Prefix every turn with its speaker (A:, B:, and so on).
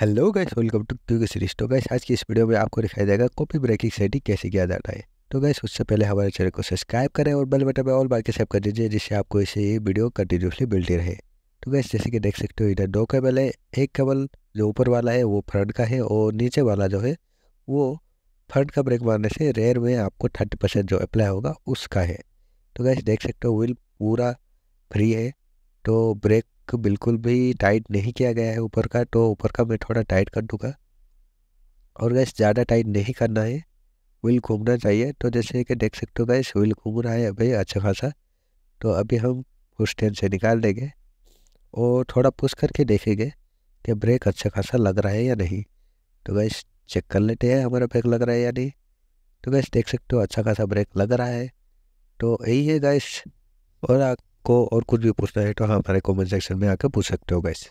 A: hello guys welcome to two series तो guys आज की इस वीडियो में आपको दिखाई देगा कॉपी ब्रेकिंग सेटिंग कैसे किया जाता है तो गाइस उससे पहले हमारे चैनल को सब्सक्राइब करें और बेल बटन पर ऑल बाइक के सेव कर दीजिए जिससे आपको इसे ये वीडियो कंटिन्यूसली मिलती रहे तो गैस जैसे कि देख सकते हो इधर दो केबल है एक केबल जो ऊपर वाला है वो फ्रंट का है और नीचे वाला जो है वो फ्रंट का ब्रेक मारने से रेयर में आपको थर्टी परसेंट जो अप्लाई होगा उसका है तो गैस देख सकते हो व्हील पूरा फ्री है तो ब्रेक को बिल्कुल भी टाइट नहीं किया गया है ऊपर का तो ऊपर का मैं थोड़ा टाइट कर दूंगा और गैस ज़्यादा टाइट नहीं करना है व्हील घूमना चाहिए तो जैसे कि देख सकते हो गैस व्हील घूम रहा है अभी अच्छा खासा तो अभी हम उस टेन से निकाल देंगे और थोड़ा पुश करके देखेंगे कि ब्रेक अच्छा खासा लग रहा है या नहीं तो गैस चेक कर लेते हैं हमारा ब्रेक लग रहा है या नहीं तो गैस देख सकते हो अच्छा खासा ब्रेक लग रहा है तो यही है गैस और को और कुछ भी पूछना है तो हाँ, हमारे कमेंट सेक्शन में आकर पूछ सकते हो गैस